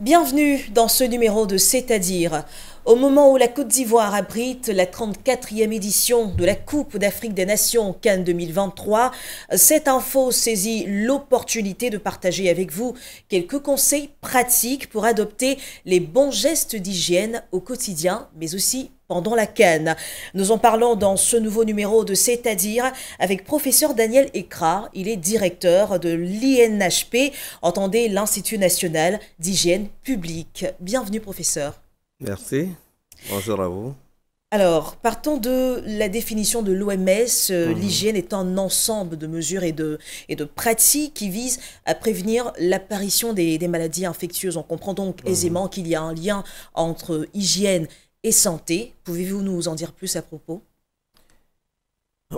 Bienvenue dans ce numéro de C'est-à-dire. Au moment où la Côte d'Ivoire abrite la 34e édition de la Coupe d'Afrique des Nations Cannes 2023, cette info saisit l'opportunité de partager avec vous quelques conseils pratiques pour adopter les bons gestes d'hygiène au quotidien, mais aussi pendant la Cannes. Nous en parlons dans ce nouveau numéro de C'est-à-dire avec professeur Daniel Ekra. Il est directeur de l'INHP, entendez l'Institut national d'hygiène publique. Bienvenue professeur. Merci. Bonjour à vous. Alors, partons de la définition de l'OMS, euh, mhm. l'hygiène est un ensemble de mesures et de, et de pratiques qui visent à prévenir l'apparition des, maladies infectieuses. On comprend donc mhm. aisément qu'il y a un lien entre hygiène et santé. Pouvez-vous nous en dire plus à propos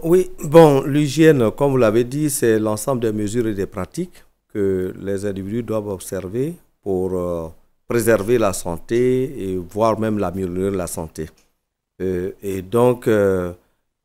Oui, bon, l'hygiène, comme vous l'avez dit, c'est l'ensemble des mesures et des pratiques que les individus doivent observer pour... Euh, préserver la santé et voire même l'améliorer la santé. Euh, et donc, euh,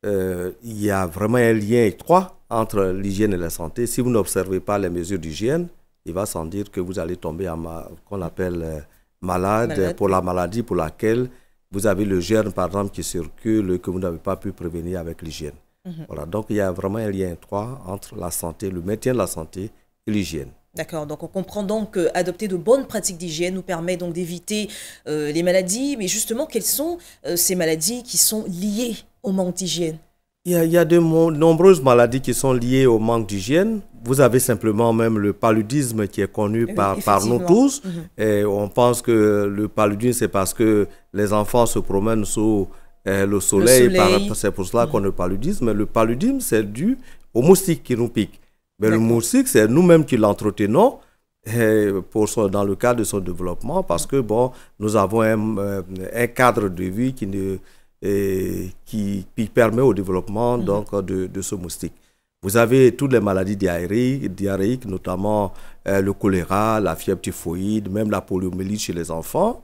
euh, il y a vraiment un lien étroit entre l'hygiène et la santé. Si vous n'observez pas les mesures d'hygiène, il va sans dire que vous allez tomber en qu'on appelle malade, pour la maladie pour laquelle vous avez le germe, par exemple, qui circule et que vous n'avez pas pu prévenir avec l'hygiène. Mhm. Voilà, donc il y a vraiment un lien étroit entre la santé, le maintien de la santé et l'hygiène. D'accord, donc on comprend donc qu'adopter de bonnes pratiques d'hygiène nous permet donc d'éviter euh, les maladies, mais justement, quelles sont euh, ces maladies qui sont liées au manque d'hygiène il y, a, de nombreuses maladies qui sont liées au manque d'hygiène. Vous avez simplement même le paludisme qui est connu par, par nous tous. Mhm. Et on pense que le paludisme, c'est parce que les enfants se promènent sous euh, le soleil. C'est pour cela qu'on mhm. a qu'on le paludisme. Mais le paludisme, c'est dû aux moustiques qui nous piquent. Mais le moustique, c'est nous-mêmes qui l'entretenons dans le cadre de son développement parce que bon, nous avons un, euh, cadre de vie qui, permet au développement mhm. donc, de, ce moustique. Vous avez toutes les maladies diarrhéiques, notamment euh, le choléra, la fièvre typhoïde, même la poliomyélite chez les enfants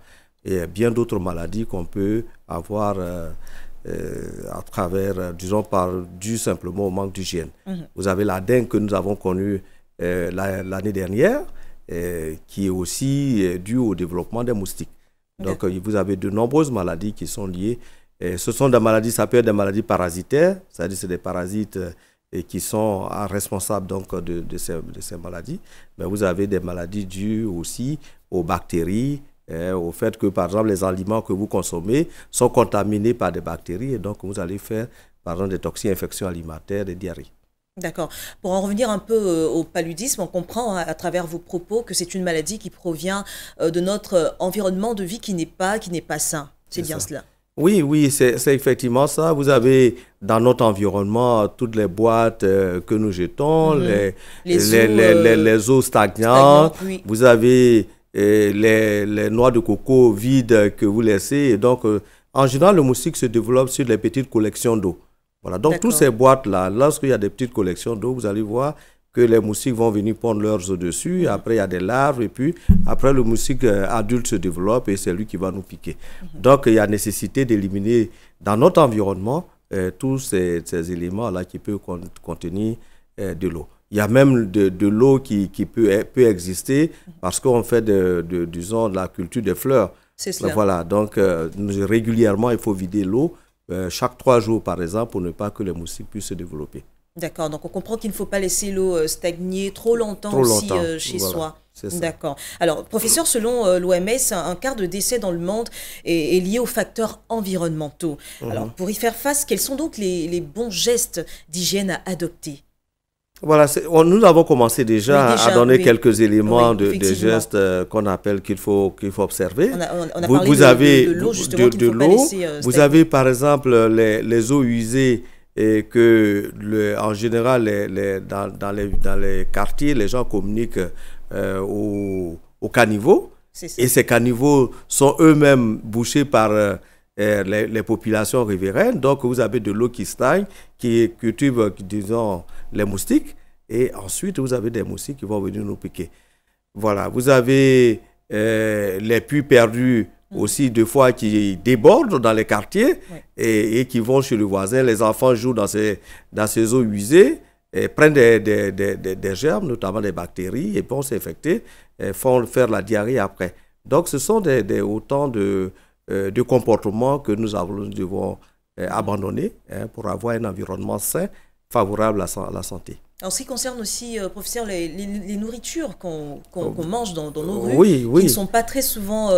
et bien d'autres maladies qu'on peut avoir. Euh, euh, à travers, euh, disons, par dû simplement au manque d'hygiène. Mhm. Vous avez la dengue que nous avons connue euh, l'année dernière, qui est aussi due au développement des moustiques. Donc, vous avez de nombreuses maladies qui sont liées. ce sont des maladies, ça peut être des maladies parasitaires, c'est-à-dire c'est des parasites qui sont responsables donc de, ces, maladies. Mais vous avez des maladies dues aussi aux bactéries, Hein, au fait que, par exemple, les aliments que vous consommez sont contaminés par des bactéries et donc vous allez faire, par exemple, des toxines, infections alimentaires, des diarrhées. D'accord. Pour en revenir un peu euh, au paludisme, on comprend à travers vos propos que c'est une maladie qui provient euh, de notre euh, environnement de vie qui n'est pas, qui n'est pas sain. C'est bien cela. Oui, oui, c'est effectivement ça. Vous avez dans notre environnement toutes les boîtes que nous jetons, mhm. les, les, les, eaux, stagnantes. Vous avez les, noix de coco vides que vous laissez. Et donc, euh, en général, le moustique se développe sur les petites collections d'eau. Voilà. Donc, toutes ces boîtes-là, lorsqu'il y a des petites collections d'eau, vous allez voir que les moustiques vont venir pondre leurs œufs dessus. Mhm. Après, il y a des larves. Et puis, après, le moustique euh, adulte se développe et c'est lui qui va nous piquer. Mhm. Donc, il y a nécessité d'éliminer dans notre environnement euh, tous ces, éléments-là qui peuvent contenir de l'eau. Il y a même de, l'eau qui, peut, eh, peut, exister parce qu'on fait, de, de, disons, de la culture des fleurs. C'est cela. Voilà, donc euh, régulièrement, il faut vider l'eau euh, chaque trois jours, par exemple, pour ne pas que les moustiques puissent se développer. D'accord, donc on comprend qu'il ne faut pas laisser l'eau euh, stagner trop longtemps, aussi chez soi. D'accord. Alors, professeur, selon l'OMS, un quart de décès dans le monde est, lié aux facteurs environnementaux. Mhm. Alors, pour y faire face, quels sont donc les bons gestes d'hygiène à adopter voilà, nous avons commencé déjà, à donner quelques éléments de, gestes euh, qu'on appelle qu'il faut, qu'il faut observer. vous, avez de, l'eau, vous euh, avez par exemple les, eaux usées et que en général les, dans, dans, les, quartiers, les gens communiquent euh, au aux, aux, caniveaux. Et ces caniveaux sont eux-mêmes bouchés par euh, les, populations riveraines. Donc, vous avez de l'eau qui stagne, qui cultive, euh, disons, les moustiques. Et ensuite, vous avez des moustiques qui vont venir nous piquer. Voilà, vous avez euh, les puits perdus mm. aussi deux fois qui débordent dans les quartiers et, qui vont chez le voisin. Les enfants jouent dans ces, dans ces eaux usées et prennent des, des, des, des germes, notamment des bactéries, et vont s'infecter et font faire la diarrhée après. Donc ce sont des, autant de, euh, de comportements que nous, avons, devons euh, abandonner hein, pour avoir un environnement sain, favorable à, la santé. En ce qui concerne aussi, euh, professeur, les, nourritures qu'on oh. mange dans, nos rues, qui ne sont pas très souvent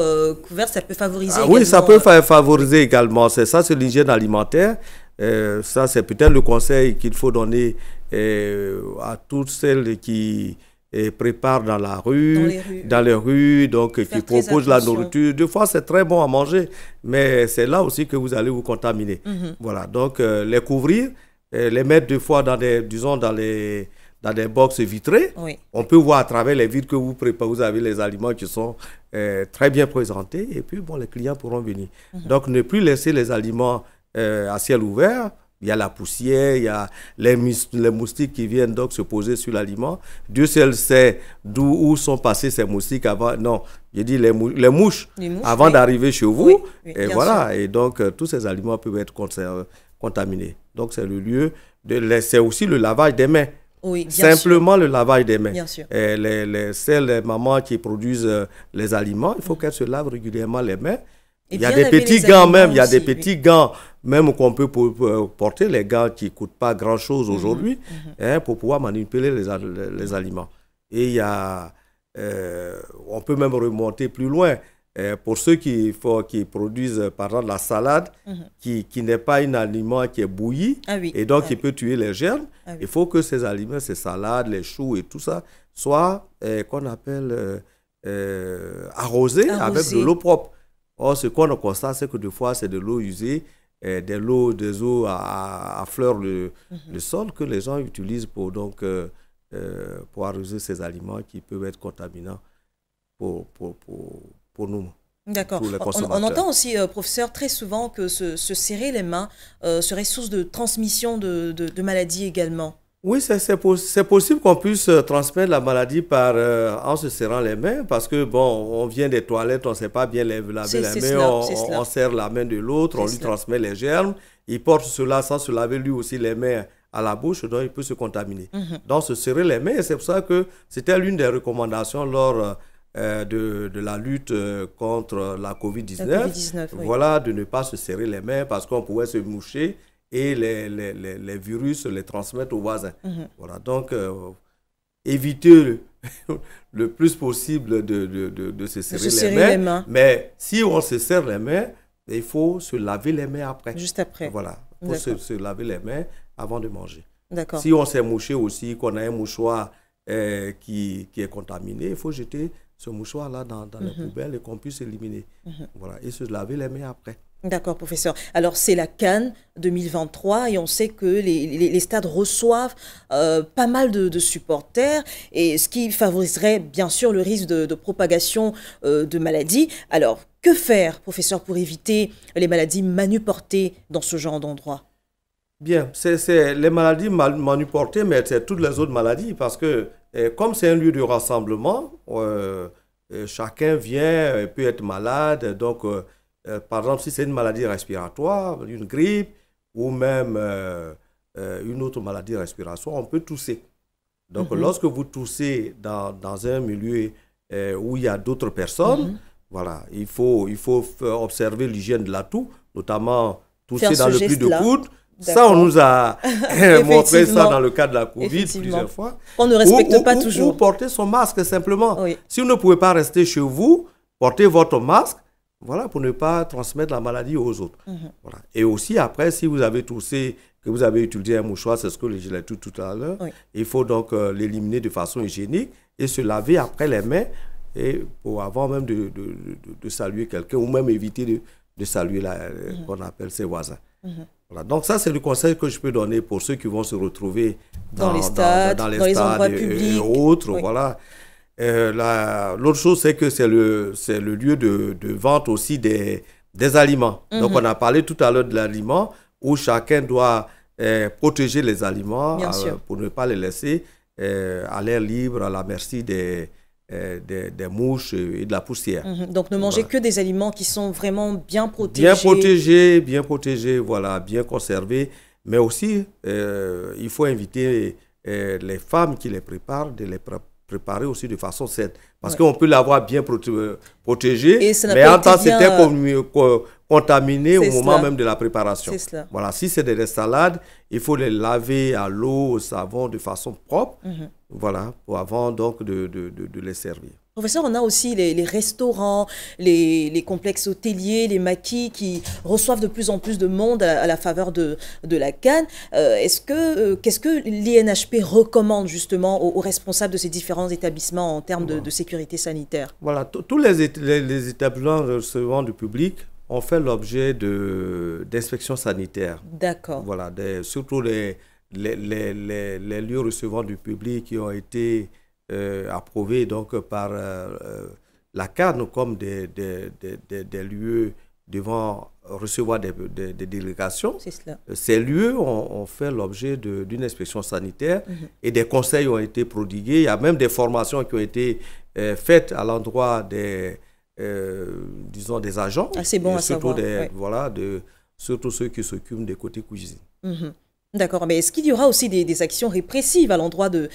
couvertes, ça peut favoriser. Ah, oui, ça peut favoriser également. C'est ça, c'est l'hygiène alimentaire. ça, c'est peut-être le conseil qu'il faut donner à toutes celles qui et préparent dans la rue, dans les rues, donc qui propose la nourriture. Des fois, c'est très bon à manger, mais c'est là aussi que vous allez vous contaminer. Mhm. Voilà, donc euh, les couvrir, euh, les mettre deux fois dans des, disons, dans les dans des boxes vitrées. On peut voir à travers les vitres que vous préparez, vous avez les aliments qui sont euh, très bien présentés et puis bon, les clients pourront venir. Mhm. Donc ne plus laisser les aliments à ciel ouvert, il y a la poussière, il y a les, les moustiques qui viennent donc se poser sur l'aliment. Dieu seul sait d'où sont passés ces moustiques avant. Non, je dis les, les mouches, avant d'arriver chez vous. et voilà. Et donc, euh, tous ces aliments peuvent être contaminés. Donc, c'est le lieu C'est aussi le lavage des mains. Oui, Simplement le lavage des mains. Bien sûr. Et les, celles, les mamans qui produisent euh, les aliments, il faut mm. qu'elles se lavent régulièrement les mains il y a des petits gants même, il y a des petits gants même qu'on peut euh, porter, les gants qui ne coûtent pas grand-chose mhm, aujourd'hui, mhm. Hein, pour pouvoir manipuler les, aliments. Et il y a, euh, on peut même remonter plus loin. Euh, pour ceux qui, faut, qui produisent, par exemple, la salade, mhm. qui, qui n'est pas un aliment qui est bouilli, ah et donc qui ah peut tuer les germes, ah il faut que ces aliments, ces salades, les choux et tout ça, soient, qu'on appelle, arrosés Arrosé. avec de l'eau propre. Or, ce qu'on constate, c'est que des fois, c'est de l'eau usée, euh, des, des eaux à, à, fleur le, mhm. sol que les gens utilisent pour, donc, euh, euh arroser ces aliments qui peuvent être contaminants pour, pour, pour, pour nous. D'accord. On, entend aussi, euh, professeur, très souvent que se, serrer les mains serait source de transmission de maladies également. Oui, c'est possible qu'on puisse euh, transmettre la maladie par, euh, en se serrant les mains, parce que, bon, on vient des toilettes, on ne sait pas bien laver les mains, on, serre la main de l'autre, on lui transmet les germes, il porte cela sans se laver lui aussi les mains à la bouche, donc il peut se contaminer. Mhm. Donc, se serrer les mains, c'est pour ça que c'était l'une des recommandations lors euh, de, la lutte contre la COVID-19. Voilà, de ne pas se serrer les mains parce qu'on pouvait se moucher et les, les, les, les virus les transmettent aux voisins. Mhm. Voilà, donc euh, évitez éviter le, plus possible de, de, de, de se serrer, les, mains. Mais si on se serre les mains, il faut se laver les mains après. Juste après. Voilà, il faut se, se, laver les mains avant de manger. D'accord. Si on s'est mouché aussi, qu'on a un mouchoir euh, qui, qui est contaminé, il faut jeter ce mouchoir-là dans, dans mhm. poubelle et qu'on puisse éliminer. Mhm. Voilà, et se laver les mains après. D'accord, professeur. Alors, c'est la Cannes 2023 et on sait que les, stades reçoivent euh, pas mal de, supporters, et ce qui favoriserait bien sûr le risque de, propagation euh, de maladies. Alors, que faire, professeur, pour éviter les maladies manuportées dans ce genre d'endroit Bien, c'est les maladies manuportées, mais c'est toutes les autres maladies, parce que eh, comme c'est un lieu de rassemblement, euh, eh, chacun vient, peut être malade, donc euh, par exemple, si c'est une maladie respiratoire, une grippe, ou même euh, euh, une autre maladie respiratoire, on peut tousser. Donc, mhm. lorsque vous toussez dans, dans un milieu où il y a d'autres personnes, mhm. voilà, il faut, il faut observer l'hygiène de la toux, notamment tousser dans le plus de coude. Ça, on nous a montré ça dans le cas de la Covid plusieurs fois. On ne respecte pas toujours. Ou porter son masque simplement. Si vous ne pouvez pas rester chez vous, portez votre masque voilà, pour ne pas transmettre la maladie aux autres. Mhm. voilà. Et aussi, après, si vous avez toussé, que vous avez utilisé un mouchoir, c'est ce que je l'ai dit tout à l'heure, il faut donc euh, l'éliminer de façon hygiénique et se laver après les mains et pour avant même de, saluer quelqu'un ou même éviter de, saluer la, euh, mhm. qu'on appelle ses voisins. Mhm. Voilà. Donc ça, c'est le conseil que je peux donner pour ceux qui vont se retrouver dans, les stades, dans, les, endroits et, publics. autres. Voilà. Euh, L'autre chose, c'est que c'est le, le lieu de, de, vente aussi des, des aliments. Mhm. Donc, on a parlé tout à l'heure de l'aliment où chacun doit euh, protéger les aliments euh, pour ne pas les laisser euh, à l'air libre, à la merci des, des, mouches et de la poussière. Mhm. donc ne mangez que des aliments qui sont vraiment bien protégés. Bien protégés, bien protégés, voilà, bien conservés. Mais aussi, il faut inviter les femmes qui les préparent de les, préparer. Préparer aussi de façon saine. Parce qu'on peut l'avoir bien protégé, mais en temps c'était euh, contaminé au moment même de la préparation. Voilà, si c'est des salades, il faut les laver à l'eau, au savon de façon propre, mhm. voilà, avant donc de, de, de les servir. Professeur, on a aussi les, restaurants, les, complexes hôteliers, les maquis qui reçoivent de plus en plus de monde à, la faveur de, de la Cannes. Euh, est-ce que, euh, qu'est-ce que l'INHP recommande justement aux, responsables de ces différents établissements en termes de, sécurité sanitaire Voilà, tous les, les, établissements recevant du public ont fait l'objet de, d'inspections sanitaires. D'accord. Voilà, surtout les, les, lieux recevant du public qui ont été euh, approuvés donc par euh, euh, la CAN comme des, lieux devant recevoir des, délégations. Ces lieux ont, fait l'objet d'une inspection sanitaire mhm. et des conseils ont été prodigués. Il y a même des formations qui ont été faites à l'endroit des, disons, des agents. surtout surtout ceux qui s'occupent des côtés cuisine. Mhm. D'accord, mais est-ce qu'il y aura aussi des, actions répressives à l'endroit de,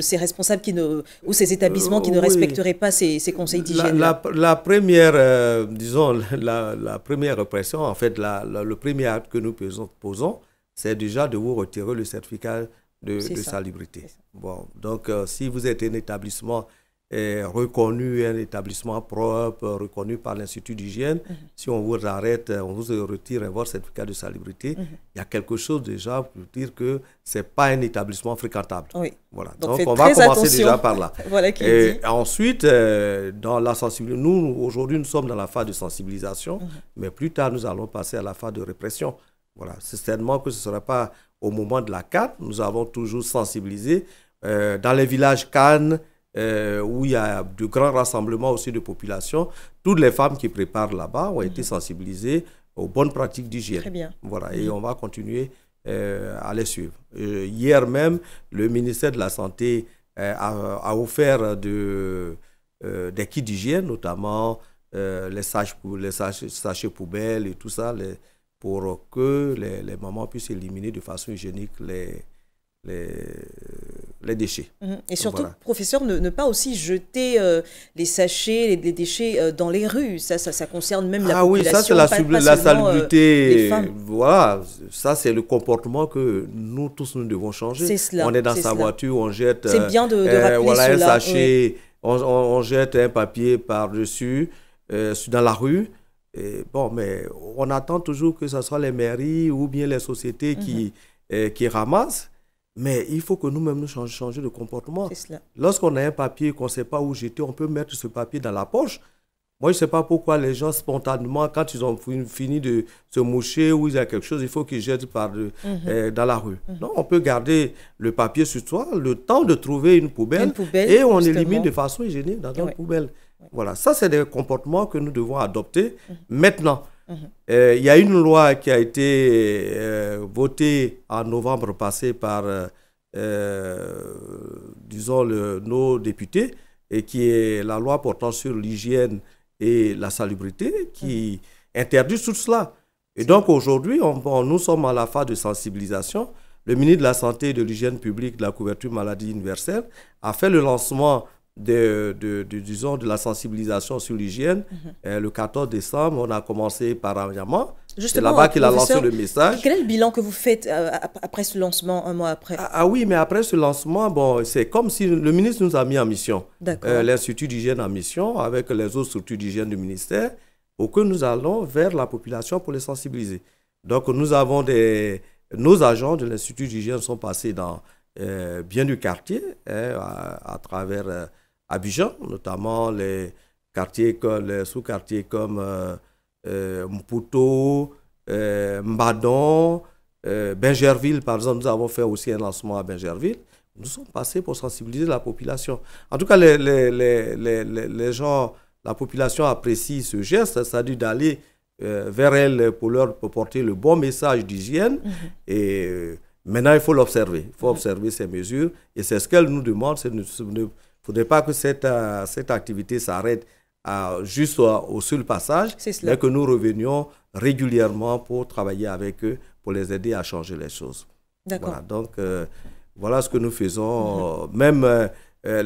ces responsables qui ne, ou ces établissements qui ne euh, respecteraient pas ces, conseils d'hygiène la, première, euh, disons, la, première répression, en fait, le premier acte que nous posons, c'est déjà de vous retirer le certificat de, salubrité. Bon, donc euh, si vous êtes un établissement est reconnu un établissement propre, reconnu par l'Institut d'hygiène. Mhm. Si on vous arrête, on vous retire votre certificat de salubrité, mhm. il y a quelque chose déjà pour dire que ce n'est pas un établissement fréquentable. Voilà. Donc, on va commencer déjà par là. et Ensuite, euh, dans la sensibilisation, nous, aujourd'hui, nous sommes dans la phase de sensibilisation, mhm. mais plus tard, nous allons passer à la phase de répression. Voilà. Certainement que ce ne sera pas au moment de la carte. Nous avons toujours sensibilisé. Euh, dans les villages Cannes, euh, où il y a de grands rassemblements aussi de population. Toutes les femmes qui préparent là-bas ont été mhm. sensibilisées aux bonnes pratiques d'hygiène. Très bien. Voilà, et on va continuer euh, à les suivre. Euh, hier même, le ministère de la Santé a, offert de, des kits d'hygiène, notamment les, les sachets, poubelles et tout ça, pour que les, les, mamans puissent éliminer de façon hygiénique les, les déchets. Mhm. Et surtout, professeur, ne, pas aussi jeter euh, les sachets, les, déchets euh, dans les rues. Ça, ça, concerne même la population. Ah oui, ça, c'est la, la euh, salubrité. voilà, ça, c'est le comportement que nous tous, nous devons changer. C'est cela. On est dans sa voiture, on jette... Voilà, un sachet, on, jette un papier par-dessus, dans la rue. Et bon, mais on attend toujours que ce soit les mairies ou bien les sociétés qui, mhm. qui ramassent. Mais il faut que nous-mêmes nous changions de comportement. Lorsqu'on a un papier qu'on ne sait pas où jeter, on peut mettre ce papier dans la poche. Moi, je ne sais pas pourquoi les gens, spontanément, quand ils ont fini de se moucher ou il y a quelque chose, il faut qu'ils jettent par euh, mhm. euh, dans la rue. Mhm. Non, on peut garder le papier sur soi, le temps de trouver une poubelle, et on élimine de façon hygiénique dans une poubelle. Voilà, ça, c'est des comportements que nous devons adopter mhm. maintenant. Euh, il y a une loi qui a été euh, votée en novembre passé par, euh, disons, nos députés, et qui est la loi portant sur l'hygiène et la salubrité, qui mhm. interdit tout cela. Et donc aujourd'hui, nous sommes à la phase de sensibilisation. Le ministre de la Santé et de l'Hygiène publique de la couverture maladie universelle a fait le lancement de, disons, de la sensibilisation sur l'hygiène. Mhm. Euh, le 14 décembre, on a commencé par Ariama. C'est là-bas qu'il a lancé le message. Quel est le bilan que vous faites euh, après ce lancement, un mois après ah, ah, oui, mais après ce lancement, bon, c'est comme si le ministre nous a mis en mission. Euh, L'Institut d'hygiène en mission avec les autres structures d'hygiène du ministère, pour que nous allons vers la population pour les sensibiliser. Donc nous avons des... Nos agents de l'Institut d'hygiène sont passés dans bien du quartier, hein, à, travers... Abidjan, notamment les quartiers, les sous-quartiers comme euh, euh, Mputo, euh, Mbadon, euh, Bengerville, par exemple. Nous avons fait aussi un lancement à Bengerville. Nous sommes passés pour sensibiliser la population. En tout cas, les, les, les, les gens, la population apprécie ce geste, c'est-à-dire d'aller euh, vers elle pour leur porter le bon message d'hygiène. Mhm. Et euh, maintenant, il faut l'observer. Il faut observer ces mesures. Et c'est ce qu'elle nous demande, c'est de faudrait pas que cette, euh, cette activité s'arrête euh, juste au seul passage, mais que nous revenions régulièrement pour travailler avec eux, pour les aider à changer les choses. D'accord. Voilà, donc, euh, voilà ce que nous faisons. Même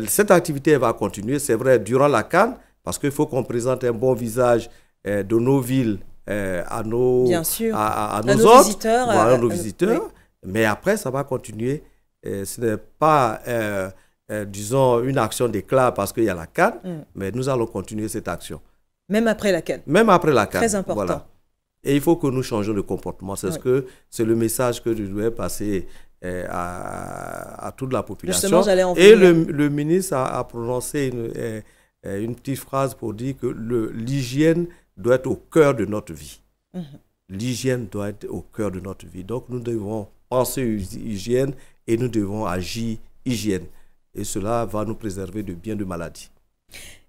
cette activité va continuer, c'est vrai, durant la canne, parce qu'il faut qu'on présente un bon visage de nos villes à nos, À, nos, visiteurs. visiteurs. Mais après, ça va continuer. ce n'est pas euh, disons, une action d'éclat parce qu'il y a la canne, mm. mais nous allons continuer cette action. Même après la canne Même après la canne. Très important. Et il faut que nous changions de comportement. C'est ce que c'est le message que je dois passer euh, à, à, toute la population. Et le, le, ministre a, prononcé une, euh, une, petite phrase pour dire que l'hygiène doit être au cœur de notre vie. Mm-hmm. L'hygiène doit être au cœur de notre vie. Donc nous devons penser hygiène et nous devons agir hygiène et cela va nous préserver de bien de maladies.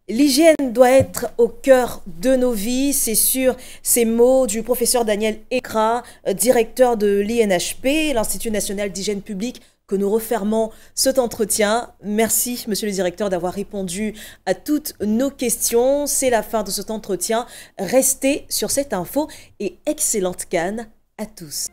L'hygiène doit être au cœur de nos vies, c'est sur Ces mots du professeur Daniel Ekra, euh, directeur de l'INHP, l'Institut national d'hygiène publique, que nous refermons cet entretien. Merci, monsieur le directeur, d'avoir répondu à toutes nos questions. C'est la fin de cet entretien. Restez sur cette info et excellente canne à tous.